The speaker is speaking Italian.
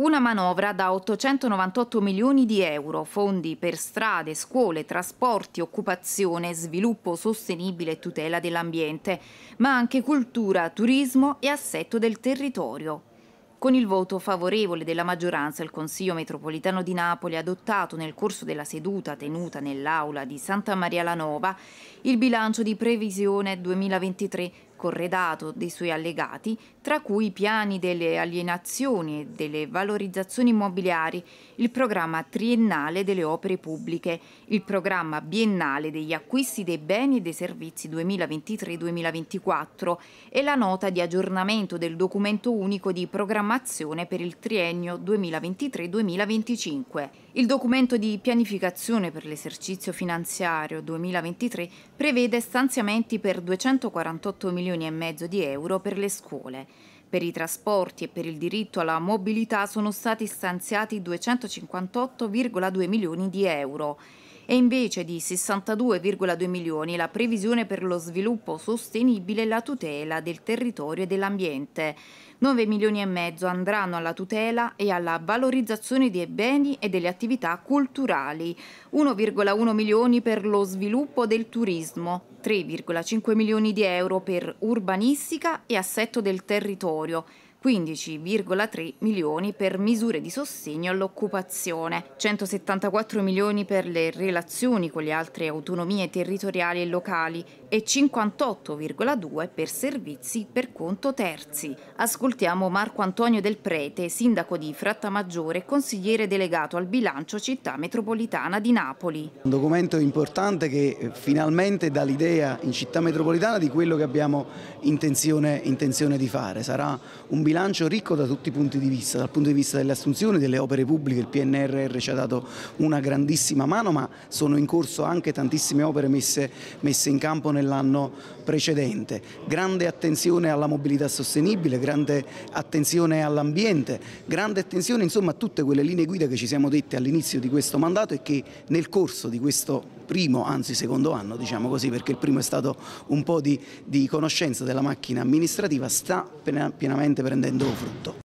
Una manovra da 898 milioni di euro, fondi per strade, scuole, trasporti, occupazione, sviluppo sostenibile e tutela dell'ambiente, ma anche cultura, turismo e assetto del territorio. Con il voto favorevole della maggioranza, il Consiglio metropolitano di Napoli ha adottato nel corso della seduta tenuta nell'aula di Santa Maria la Nova il bilancio di previsione 2023 corredato dei suoi allegati, tra cui i piani delle alienazioni e delle valorizzazioni immobiliari, il programma triennale delle opere pubbliche, il programma biennale degli acquisti dei beni e dei servizi 2023-2024 e la nota di aggiornamento del documento unico di programmazione per il triennio 2023-2025. Il documento di pianificazione per l'esercizio finanziario 2023 prevede stanziamenti per 248 milioni milioni e mezzo di euro per le scuole. Per i trasporti e per il diritto alla mobilità sono stati stanziati 258,2 milioni di euro. È invece di 62,2 milioni la previsione per lo sviluppo sostenibile e la tutela del territorio e dell'ambiente. 9 milioni e mezzo andranno alla tutela e alla valorizzazione dei beni e delle attività culturali, 1,1 milioni per lo sviluppo del turismo, 3,5 milioni di euro per urbanistica e assetto del territorio, 15,3 milioni per misure di sostegno all'occupazione, 174 milioni per le relazioni con le altre autonomie territoriali e locali e 58,2 per servizi per conto terzi. Ascoltiamo Marco Antonio Del Prete, sindaco di Frattamaggiore e consigliere delegato al bilancio città metropolitana di Napoli. Un documento importante che eh, finalmente dà l'idea in città metropolitana di quello che abbiamo intenzione, intenzione di fare. Sarà un bilancio ricco da tutti i punti di vista, dal punto di vista delle assunzioni, delle opere pubbliche, il PNRR ci ha dato una grandissima mano, ma sono in corso anche tantissime opere messe, messe in campo nell'anno precedente. Grande attenzione alla mobilità sostenibile, grande attenzione all'ambiente, grande attenzione insomma, a tutte quelle linee guida che ci siamo dette all'inizio di questo mandato e che nel corso di questo primo, anzi secondo anno, diciamo così, perché il primo è stato un po' di, di conoscenza della macchina amministrativa, sta pienamente prendendo rendendo frutto.